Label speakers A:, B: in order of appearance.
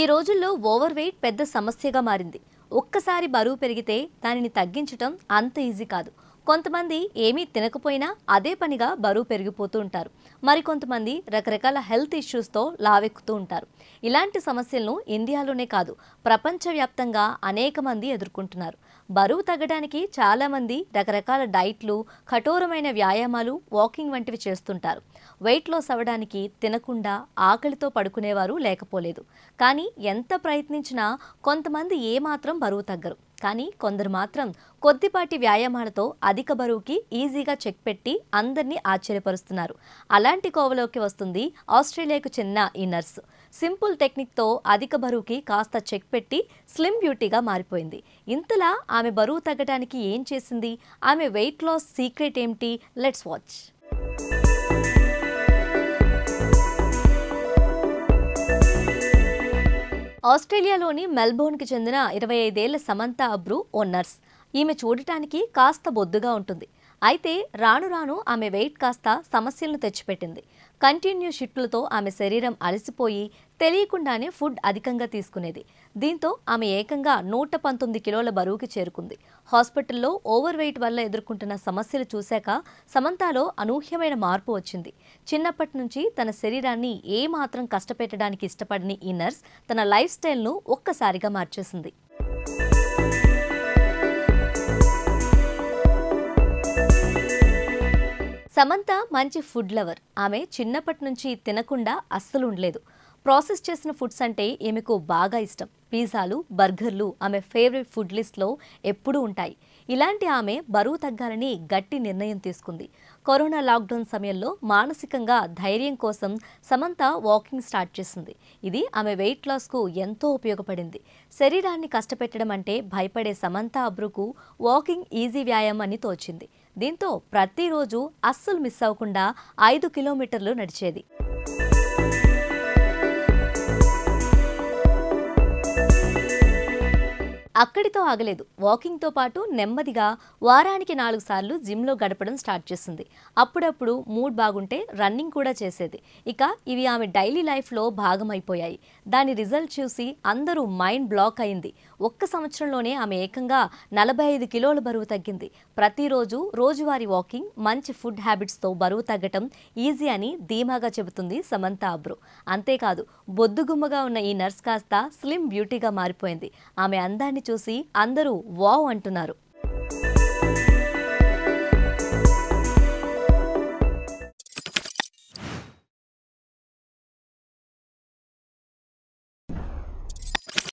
A: ఈ రోజుల్లో over weight పెద్ద సమస్యగా మారింది ఒక్కసారి బరువు పెరిగితే దానిని తగ్గించటం అంత ఈజీ కాదు కొంతమంది ఏమీ తినకపోయినా అదే పనిగా బరువు పెరిగిపోతూ ఉంటారు మరికొంతమంది రకరకాల హెల్త్ ఇష్యూస్తో లావెక్కుతూ ఉంటారు ఇలాంటి సమస్యలను ఇండియాలోనే కాదు ప్రపంచవ్యాప్తంగా అనేక మంది ఎదుర్కొంటున్నారు బరువు తగ్గడానికి చాలామంది రకరకాల డైట్లు కఠోరమైన వ్యాయామాలు వాకింగ్ వంటివి చేస్తుంటారు వెయిట్ లాస్ అవ్వడానికి తినకుండా ఆకలితో పడుకునేవారు లేకపోలేదు కానీ ఎంత ప్రయత్నించినా కొంతమంది ఏమాత్రం బరువు తగ్గరు కానీ కొందరు మాత్రం కొద్దిపాటి వ్యాయామాలతో అధిక బరువుకి ఈజీగా చెక్ పెట్టి అందరినీ ఆశ్చర్యపరుస్తున్నారు అలాంటి కోవలోకి వస్తుంది ఆస్ట్రేలియాకు చెందిన ఈ నర్సు సింపుల్ టెక్నిక్తో అధిక బరువుకి కాస్త చెక్ పెట్టి స్లిమ్ బ్యూటీగా మారిపోయింది ఇంతలా ఆమె బరువు తగ్గడానికి ఏం చేసింది ఆమె వెయిట్ లాస్ సీక్రెట్ ఏమిటి లెట్స్ వాచ్ ఆస్ట్రేలియాలోని మెల్బోర్న్కి చెందిన ఇరవై ఐదేళ్ల సమంతా అబ్రూ ఓ నర్స్ ఈమె చూడటానికి కాస్త బొద్దుగా ఉంటుంది అయితే రాను రాను ఆమె వెయిట్ కాస్త సమస్యలను తెచ్చిపెట్టింది కంటిన్యూ షిఫ్ట్లతో ఆమె శరీరం అలసిపోయి తెలియకుండానే ఫుడ్ అధికంగా తీసుకునేది దీంతో ఆమె ఏకంగా నూట పంతొమ్మిది కిలోల బరువుకి చేరుకుంది హాస్పిటల్లో ఓవర్ వెయిట్ వల్ల ఎదుర్కొంటున్న సమస్యలు చూశాక సమంతాలో అనూహ్యమైన మార్పు వచ్చింది చిన్నప్పటి నుంచి తన శరీరాన్ని ఏమాత్రం కష్టపెట్టడానికి ఇష్టపడని ఈ నర్స్ తన లైఫ్ స్టైల్ను ఒక్కసారిగా మార్చేసింది సమంత మంచి ఫుడ్ లవర్ ఆమె చిన్నప్పటి నుంచి తినకుండా అస్సలు ఉండలేదు ప్రాసెస్ చేసిన ఫుడ్స్ అంటే ఈమెకు బాగా ఇష్టం పిజ్జాలు బర్గర్లు ఆమె ఫేవరెట్ ఫుడ్ లిస్ట్లో ఎప్పుడూ ఉంటాయి ఇలాంటి ఆమె బరువు తగ్గాలని గట్టి నిర్ణయం తీసుకుంది కరోనా లాక్డౌన్ సమయంలో మానసికంగా ధైర్యం కోసం సమంత వాకింగ్ స్టార్ట్ చేసింది ఇది ఆమె వెయిట్ లాస్కు ఎంతో ఉపయోగపడింది శరీరాన్ని కష్టపెట్టడం అంటే భయపడే సమంత అబ్రుకు వాకింగ్ ఈజీ వ్యాయామం అని తోచింది దీంతో ప్రతిరోజు అస్సలు మిస్ అవ్వకుండా ఐదు కిలోమీటర్లు నడిచేది అక్కడితో ఆగలేదు వాకింగ్తో పాటు నెమ్మదిగా వారానికి నాలుగు సార్లు జిమ్లో గడపడం స్టార్ట్ చేసింది అప్పుడప్పుడు మూడ్ బాగుంటే రన్నింగ్ కూడా చేసేది ఇక ఇవి ఆమె డైలీ లైఫ్లో భాగమైపోయాయి దాని రిజల్ట్ చూసి అందరూ మైండ్ బ్లాక్ అయింది ఒక్క సంవత్సరంలోనే ఆమె ఏకంగా నలభై ఐదు కిలోల బరువు తగ్గింది ప్రతిరోజు రోజువారీ వాకింగ్ మంచి ఫుడ్ హ్యాబిట్స్తో బరువు తగ్గటం ఈజీ అని ధీమాగా చెబుతుంది సమంత అబ్రో అంతేకాదు బొద్దుగుమ్మగా ఉన్న ఈ నర్స్ కాస్త స్లిమ్ బ్యూటీగా మారిపోయింది ఆమె అందాన్ని చూసి అందరూ వావ్ అంటున్నారు